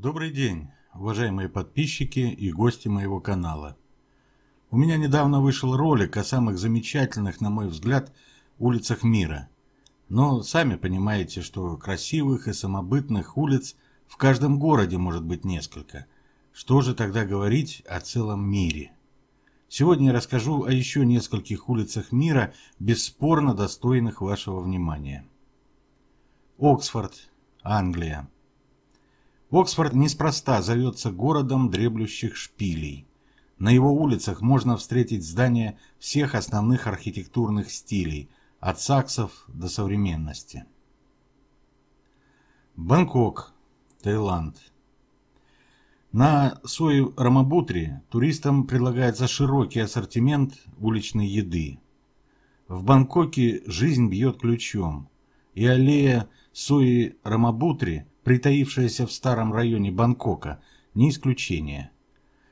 Добрый день, уважаемые подписчики и гости моего канала. У меня недавно вышел ролик о самых замечательных, на мой взгляд, улицах мира. Но сами понимаете, что красивых и самобытных улиц в каждом городе может быть несколько. Что же тогда говорить о целом мире? Сегодня я расскажу о еще нескольких улицах мира, бесспорно достойных вашего внимания. Оксфорд, Англия. Оксфорд неспроста зовется городом дреблющих шпилей. На его улицах можно встретить здания всех основных архитектурных стилей, от саксов до современности. Бангкок, Таиланд. На Сою Рамабутре туристам предлагается широкий ассортимент уличной еды. В Бангкоке жизнь бьет ключом, и аллея Сои Рамабутри притаившаяся в старом районе Бангкока, не исключение.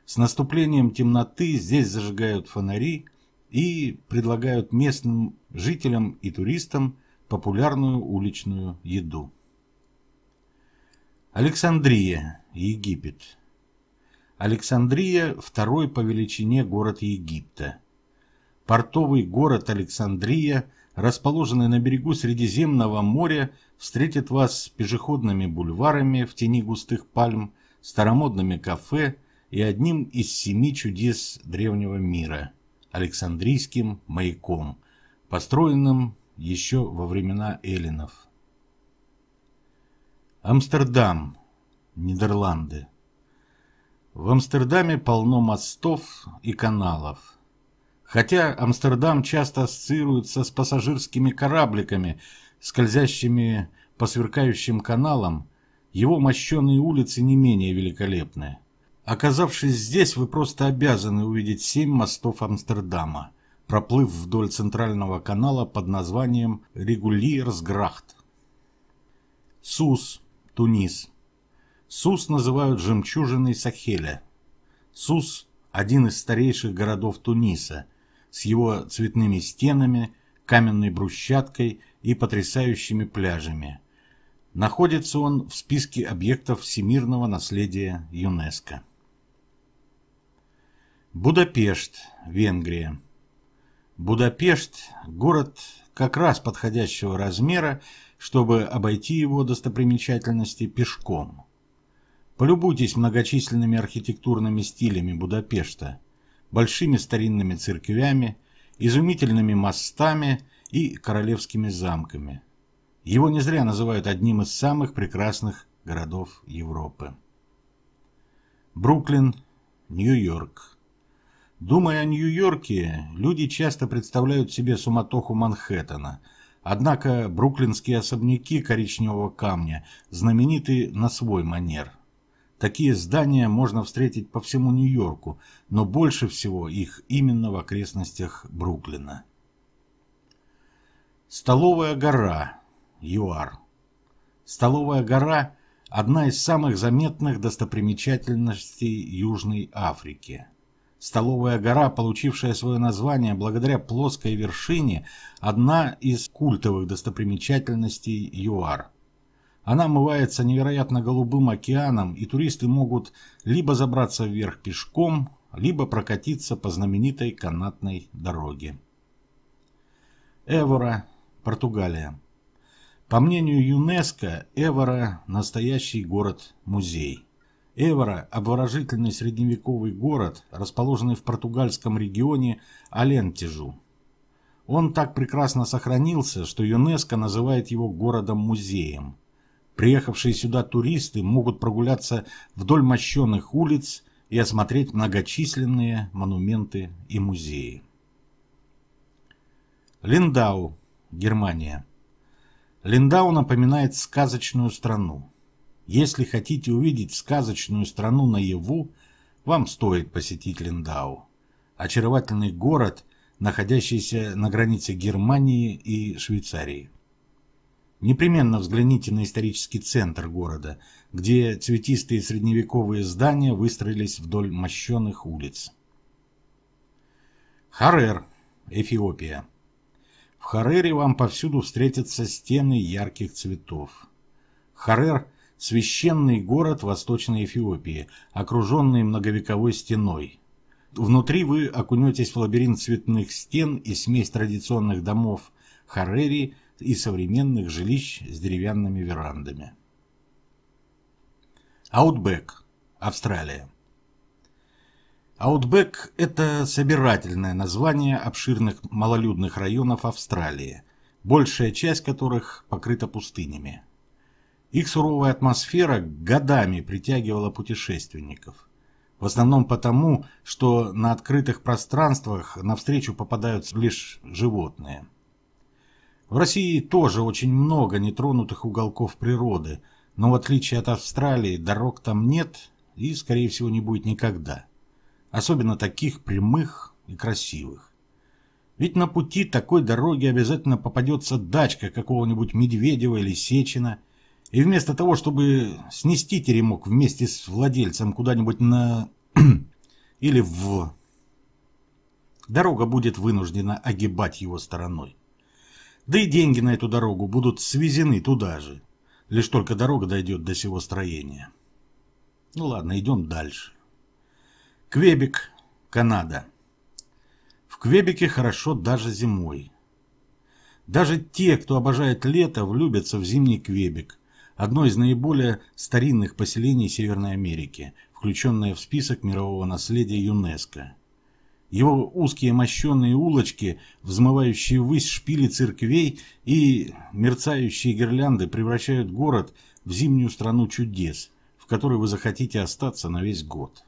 С наступлением темноты здесь зажигают фонари и предлагают местным жителям и туристам популярную уличную еду. Александрия, Египет. Александрия – второй по величине город Египта. Портовый город Александрия расположенный на берегу Средиземного моря, встретит вас с пешеходными бульварами в тени густых пальм, старомодными кафе и одним из семи чудес древнего мира – Александрийским маяком, построенным еще во времена эллинов. Амстердам, Нидерланды. В Амстердаме полно мостов и каналов – Хотя Амстердам часто ассоциируется с пассажирскими корабликами, скользящими по сверкающим каналам, его мощенные улицы не менее великолепны. Оказавшись здесь, вы просто обязаны увидеть семь мостов Амстердама, проплыв вдоль центрального канала под названием Регулиерсграхт. Сус, Тунис. Сус называют жемчужиной Сахеля. Сус – один из старейших городов Туниса – с его цветными стенами, каменной брусчаткой и потрясающими пляжами. Находится он в списке объектов всемирного наследия ЮНЕСКо. Будапешт, Венгрия. Будапешт – город как раз подходящего размера, чтобы обойти его достопримечательности пешком. Полюбуйтесь многочисленными архитектурными стилями Будапешта – большими старинными церквями, изумительными мостами и королевскими замками. Его не зря называют одним из самых прекрасных городов Европы. Бруклин, Нью-Йорк. Думая о Нью-Йорке, люди часто представляют себе суматоху Манхэттена – Однако бруклинские особняки коричневого камня знамениты на свой манер – Такие здания можно встретить по всему Нью-Йорку, но больше всего их именно в окрестностях Бруклина. Столовая гора, ЮАР. Столовая гора – одна из самых заметных достопримечательностей Южной Африки. Столовая гора, получившая свое название благодаря плоской вершине, одна из культовых достопримечательностей ЮАР – она омывается невероятно голубым океаном, и туристы могут либо забраться вверх пешком, либо прокатиться по знаменитой канатной дороге. Эвора, Португалия. По мнению ЮНЕСКО, Эвора – настоящий город-музей. Эвора – обворожительный средневековый город, расположенный в португальском регионе Алентижу. Он так прекрасно сохранился, что ЮНЕСКО называет его городом-музеем – Приехавшие сюда туристы могут прогуляться вдоль мощенных улиц и осмотреть многочисленные монументы и музеи. Линдау, Германия. Линдау напоминает сказочную страну. Если хотите увидеть сказочную страну наяву, вам стоит посетить Линдау. Очаровательный город, находящийся на границе Германии и Швейцарии. Непременно взгляните на исторический центр города, где цветистые средневековые здания выстроились вдоль мощенных улиц. Харер, Эфиопия. В Харере вам повсюду встретятся стены ярких цветов. Харер – священный город Восточной Эфиопии, окруженный многовековой стеной. Внутри вы окунетесь в лабиринт цветных стен и смесь традиционных домов Харери – и современных жилищ с деревянными верандами. Outback, Австралия. Outback это собирательное название обширных малолюдных районов Австралии, большая часть которых покрыта пустынями. Их суровая атмосфера годами притягивала путешественников. В основном потому, что на открытых пространствах навстречу попадаются лишь животные – в России тоже очень много нетронутых уголков природы, но в отличие от Австралии дорог там нет и, скорее всего, не будет никогда. Особенно таких прямых и красивых. Ведь на пути такой дороги обязательно попадется дачка какого-нибудь Медведева или Сечина, и вместо того, чтобы снести теремок вместе с владельцем куда-нибудь на... или в... Дорога будет вынуждена огибать его стороной. Да и деньги на эту дорогу будут свезены туда же. Лишь только дорога дойдет до сего строения. Ну ладно, идем дальше. Квебек, Канада. В Квебеке хорошо даже зимой. Даже те, кто обожает лето, влюбятся в зимний Квебек, одно из наиболее старинных поселений Северной Америки, включенное в список мирового наследия ЮНЕСКО – его узкие мощенные улочки, взмывающие ввысь шпили церквей и мерцающие гирлянды превращают город в зимнюю страну чудес, в которой вы захотите остаться на весь год.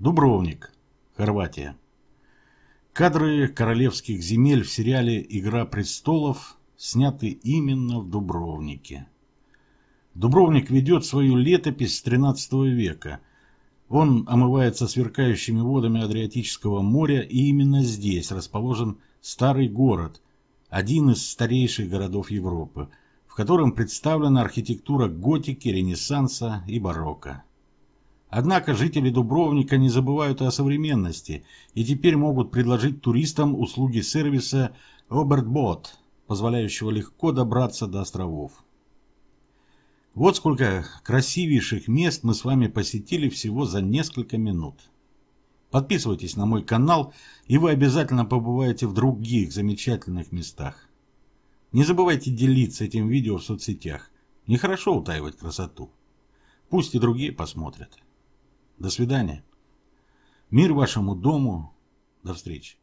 Дубровник, Хорватия. Кадры королевских земель в сериале «Игра престолов» сняты именно в Дубровнике. Дубровник ведет свою летопись с 13 века – он омывается сверкающими водами Адриатического моря, и именно здесь расположен старый город, один из старейших городов Европы, в котором представлена архитектура готики, ренессанса и барокко. Однако жители Дубровника не забывают о современности и теперь могут предложить туристам услуги сервиса Robert Boat, позволяющего легко добраться до островов. Вот сколько красивейших мест мы с вами посетили всего за несколько минут. Подписывайтесь на мой канал, и вы обязательно побываете в других замечательных местах. Не забывайте делиться этим видео в соцсетях. Нехорошо утаивать красоту. Пусть и другие посмотрят. До свидания. Мир вашему дому. До встречи.